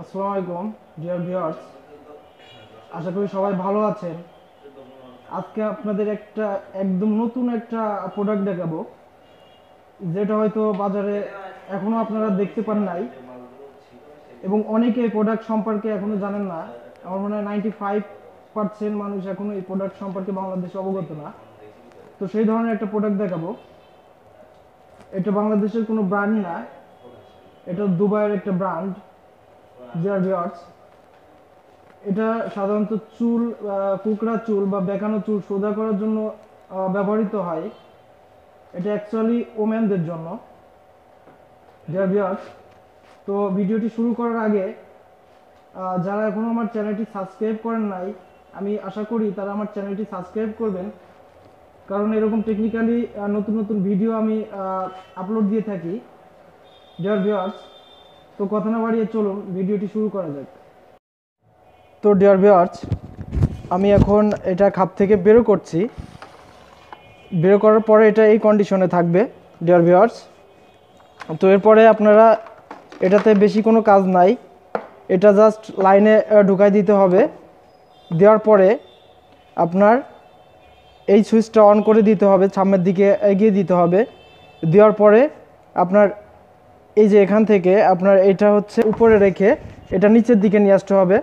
আসসালামু আলাইকুম dear viewers আশা করি সবাই ভালো আছেন আজকে আপনাদের একটা একদম নতুন একটা প্রোডাক্ট দেখাবো যেটা হয়তো বাজারে এখনো আপনারা দেখতে পান নাই এবং অনেকে প্রোডাক্ট সম্পর্কে এখনো জানেন না আমার মনে হয় নাইনটি ফাইভ পার্সেন্ট মানুষ এখনো এই প্রোডাক্ট সম্পর্কে বাংলাদেশে অবগত না তো সেই ধরনের একটা প্রোডাক্ট দেখাবো এটা বাংলাদেশের কোনো ব্র্যান্ড না এটা দুবাইয়ের একটা ব্র্যান্ড ডিয়ার ভিউয়ার্স এটা সাধারণত চুল কুকড়া চুল বা বেঁকানো চুল সোজা করার জন্য ব্যবহৃত হয় এটা অ্যাকচুয়ালি ওমেনদের জন্য ডিয়ার ভিউয়ার্স তো ভিডিওটি শুরু করার আগে যারা এখনও আমার চ্যানেলটি সাবস্ক্রাইব করেন নাই আমি আশা করি তারা আমার চ্যানেলটি সাবস্ক্রাইব করবেন কারণ এরকম টেকনিক্যালি নতুন নতুন ভিডিও আমি আপলোড দিয়ে থাকি ডিয়ার ভিউয়ার্স তো কথা না বাড়িয়ে চলুন ভিডিওটি শুরু করা যাক তো ডিয়ার ভিওয়ার্স আমি এখন এটা খাপ থেকে বের করছি বের করার পরে এটা এই কন্ডিশনে থাকবে ডিয়ার ভিওয়ার্স তো এরপরে আপনারা এটাতে বেশি কোনো কাজ নাই এটা জাস্ট লাইনে ঢুকাই দিতে হবে দেওয়ার পরে আপনার এই সুইচটা অন করে দিতে হবে সামনের দিকে এগিয়ে দিতে হবে দেওয়ার পরে আপনার এই যে এখান থেকে আপনার এটা হচ্ছে উপরে রেখে এটা নিচের দিকে নিয়ে আসতে হবে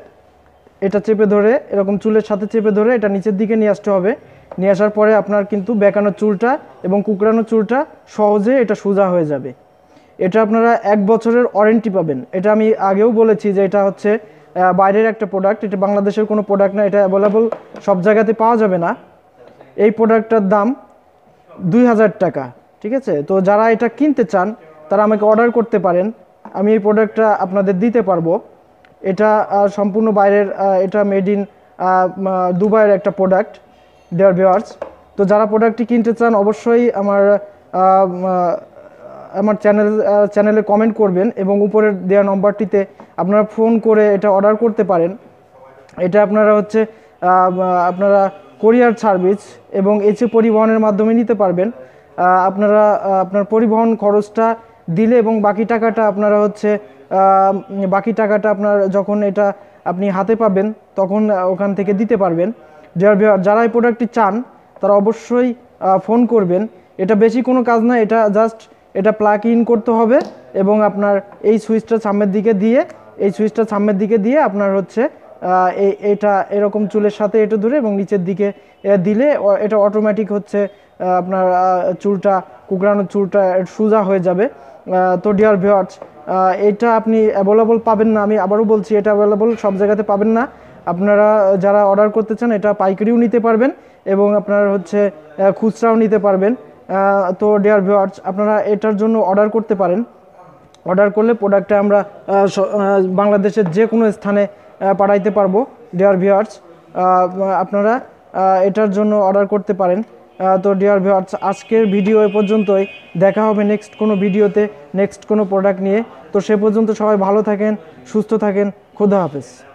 এটা চেপে ধরে এরকম চুলের সাথে চেপে ধরে এটা নিচের দিকে নিয়ে আসতে হবে নিয়ে আসার পরে আপনার কিন্তু বেঁকানোর চুলটা এবং কুকড়ানোর চুলটা সহজে এটা সোজা হয়ে যাবে এটা আপনারা এক বছরের ওয়ারেন্টি পাবেন এটা আমি আগেও বলেছি যে এটা হচ্ছে বাইরের একটা প্রোডাক্ট এটা বাংলাদেশের কোনো প্রোডাক্ট না এটা অ্যাভেলেবল সব জায়গাতে পাওয়া যাবে না এই প্রোডাক্টটার দাম দুই হাজার টাকা ঠিক আছে তো যারা এটা কিনতে চান তারা আমাকে অর্ডার করতে পারেন আমি এই প্রোডাক্টটা আপনাদের দিতে পারবো এটা সম্পূর্ণ বাইরের এটা মেড ইন দুবাইয়ের একটা প্রোডাক্ট দেয়ার ভিওয়ার্স তো যারা প্রোডাক্টটি কিনতে চান অবশ্যই আমার আমার চ্যানেল চ্যানেলে কমেন্ট করবেন এবং উপরের দেওয়া নম্বরটিতে আপনারা ফোন করে এটা অর্ডার করতে পারেন এটা আপনারা হচ্ছে আপনারা কোরিয়ার সার্ভিস এবং এসে পরিবহনের মাধ্যমে নিতে পারবেন আপনারা আপনার পরিবহন খরচটা দিলে এবং বাকি টাকাটা আপনারা হচ্ছে বাকি টাকাটা আপনার যখন এটা আপনি হাতে পাবেন তখন ওখান থেকে দিতে পারবেন যারা এই প্রোডাক্টটি চান তারা অবশ্যই ফোন করবেন এটা বেশি কোনো কাজ না এটা জাস্ট এটা প্লাগ ইন করতে হবে এবং আপনার এই সুইচটা সামনের দিকে দিয়ে এই সুইচটা সামনের দিকে দিয়ে আপনার হচ্ছে এটা এরকম চুলের সাথে এটা ধরে এবং নিচের দিকে দিলে এটা অটোমেটিক হচ্ছে আপনার চুলটা কুকড়ানো চুলটা সোজা হয়ে যাবে তো ডিয়ার ভিওয়ার্স এটা আপনি অ্যাভেলেবল পাবেন না আমি আবারও বলছি এটা অ্যাভেলেবল সব জায়গাতে পাবেন না আপনারা যারা অর্ডার করতে চান এটা পাইকারিও নিতে পারবেন এবং আপনার হচ্ছে খুচরাও নিতে পারবেন তো ডিয়ার ভিওয়ার্স আপনারা এটার জন্য অর্ডার করতে পারেন অর্ডার করলে প্রোডাক্টটা আমরা বাংলাদেশের যে কোনো স্থানে পাঠাইতে পারবো ডিয়ার ভিওয়ার্স আপনারা এটার জন্য অর্ডার করতে পারেন তো ডিয়ার ভিউয়ার্স আজকের ভিডিও এ পর্যন্তই দেখা হবে নেক্সট কোনো ভিডিওতে নেক্সট কোনো প্রোডাক্ট নিয়ে তো সে পর্যন্ত সবাই ভালো থাকেন সুস্থ থাকেন খোদা হাফেজ